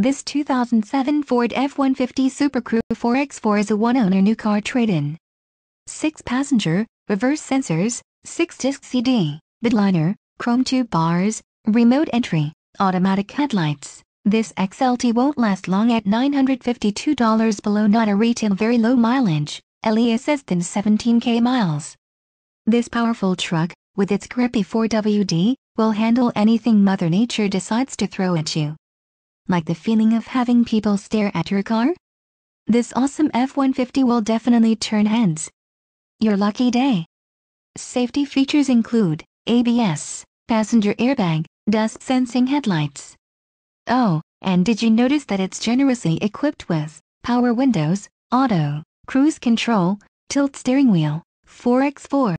This 2007 Ford F-150 Supercrew 4X4 is a one-owner new car trade-in. Six-passenger, reverse sensors, six-disc CD, bedliner, chrome tube bars, remote entry, automatic headlights. This XLT won't last long at $952 below not a retail very low mileage, LESS than 17k miles. This powerful truck, with its grippy 4WD, will handle anything Mother Nature decides to throw at you like the feeling of having people stare at your car? This awesome F-150 will definitely turn heads. Your lucky day. Safety features include ABS, passenger airbag, dust sensing headlights. Oh, and did you notice that it's generously equipped with power windows, auto, cruise control, tilt steering wheel, 4x4,